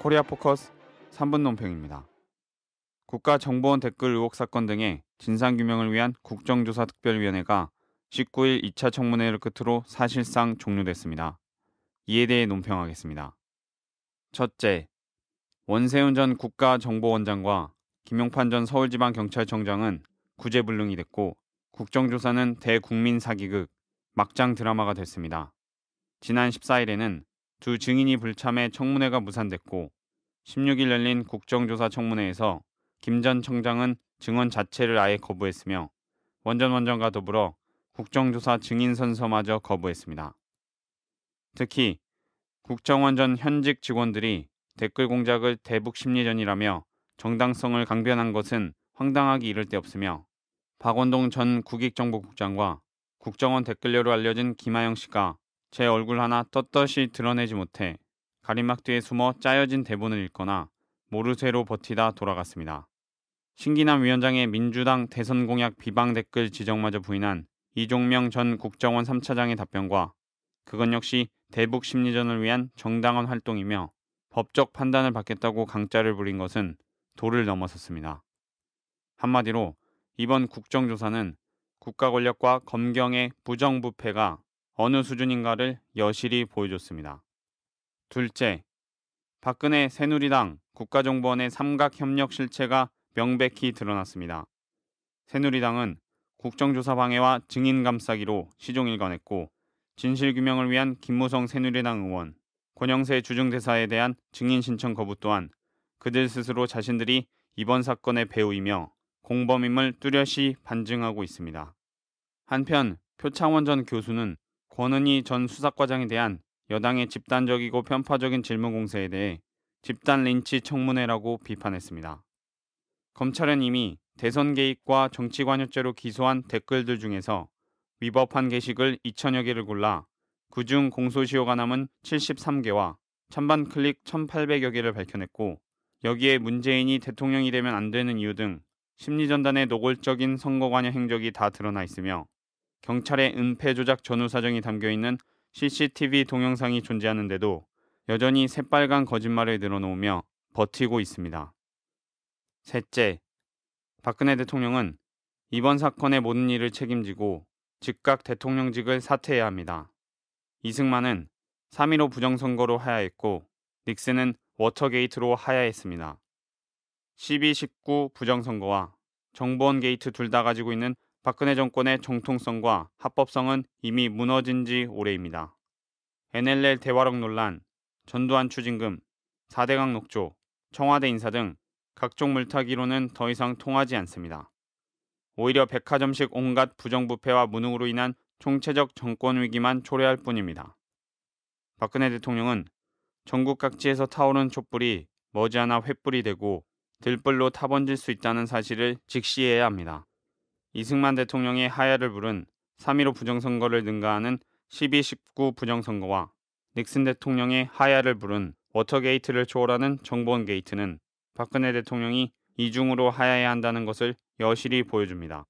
코리아 포커스 3분 논평입니다. 국가정보원 댓글 의혹 사건 등의 진상규명을 위한 국정조사 특별위원회가 19일 2차 청문회를 끝으로 사실상 종료됐습니다. 이에 대해 논평하겠습니다. 첫째, 원세훈 전 국가정보원장과 김용판 전 서울지방경찰청장은 구제불능이 됐고 국정조사는 대국민 사기극 막장 드라마가 됐습니다. 지난 14일에는 두 증인이 불참해 청문회가 무산됐고 16일 열린 국정조사 청문회에서 김 전 청장은 증언 자체를 아예 거부했으며 원전 원전과 더불어 국정조사 증인 선서마저 거부했습니다. 특히 국정원 전 현직 직원들이 댓글 공작을 대북 심리전이라며 정당성을 강변한 것은 황당하기 이를 데 없으며 박원동 전 국익정보국장과 국정원 댓글녀로 알려진 김하영 씨가 제 얼굴 하나 떳떳이 드러내지 못해 가림막 뒤에 숨어 짜여진 대본을 읽거나 모르쇠로 버티다 돌아갔습니다. 신기남 위원장의 민주당 대선 공약 비방 댓글 지적마저 부인한 이종명 전 국정원 3차장의 답변과 그건 역시 대북 심리전을 위한 정당한 활동이며 법적 판단을 받겠다고 강짜를 부린 것은 도를 넘어섰습니다. 한마디로 이번 국정조사는 국가 권력과 검경의 부정부패가 어느 수준인가를 여실히 보여줬습니다. 둘째, 박근혜 새누리당 국가정보원의 삼각협력 실체가 명백히 드러났습니다. 새누리당은 국정조사 방해와 증인 감싸기로 시종일관했고 진실규명을 위한 김무성 새누리당 의원, 권영세 주중대사에 대한 증인 신청 거부 또한 그들 스스로 자신들이 이번 사건의 배우이며 공범임을 뚜렷이 반증하고 있습니다. 한편 표창원 전 교수는 권은희 전 수사과장에 대한 여당의 집단적이고 편파적인 질문 공세에 대해 집단 린치 청문회라고 비판했습니다. 검찰은 이미 대선 개입과 정치관여죄로 기소한 댓글들 중에서 위법한 게시글 2천여 개를 골라 그 중 공소시효가 남은 73개와 찬반 클릭 1,800여 개를 밝혀냈고 여기에 문재인이 대통령이 되면 안 되는 이유 등 심리전단의 노골적인 선거관여 행적이 다 드러나 있으며 경찰의 은폐 조작 전후 사정이 담겨 있는 CCTV 동영상이 존재하는데도 여전히 새빨간 거짓말을 늘어놓으며 버티고 있습니다. 셋째, 박근혜 대통령은 이번 사건의 모든 일을 책임지고 즉각 대통령직을 사퇴해야 합니다. 이승만은 3.15 부정선거로 하야했고 닉슨은 워터게이트로 하야했습니다. 12, 19 부정선거와 정보원 게이트 둘 다 가지고 있는 박근혜 정권의 정통성과 합법성은 이미 무너진 지 오래입니다. NLL 대화록 논란, 전두환 추징금, 4대강 녹조, 청와대 인사 등 각종 물타기로는 더 이상 통하지 않습니다. 오히려 백화점식 온갖 부정부패와 무능으로 인한 총체적 정권 위기만 초래할 뿐입니다. 박근혜 대통령은 전국 각지에서 타오른 촛불이 머지않아 횃불이 되고 들불로 타번질 수 있다는 사실을 직시해야 합니다. 이승만 대통령이 하야를 부른 3.15 부정선거를 능가하는 12.19 부정선거와 닉슨 대통령의 하야를 부른 워터게이트를 초월하는 정보원 게이트는 박근혜 대통령이 이중으로 하야해야 한다는 것을 여실히 보여줍니다.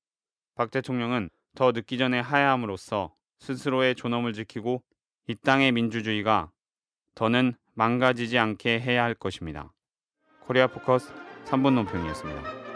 박 대통령은 더 늦기 전에 하야함으로써 스스로의 존엄을 지키고 이 땅의 민주주의가 더는 망가지지 않게 해야 할 것입니다. 코리아 포커스 3분 논평이었습니다.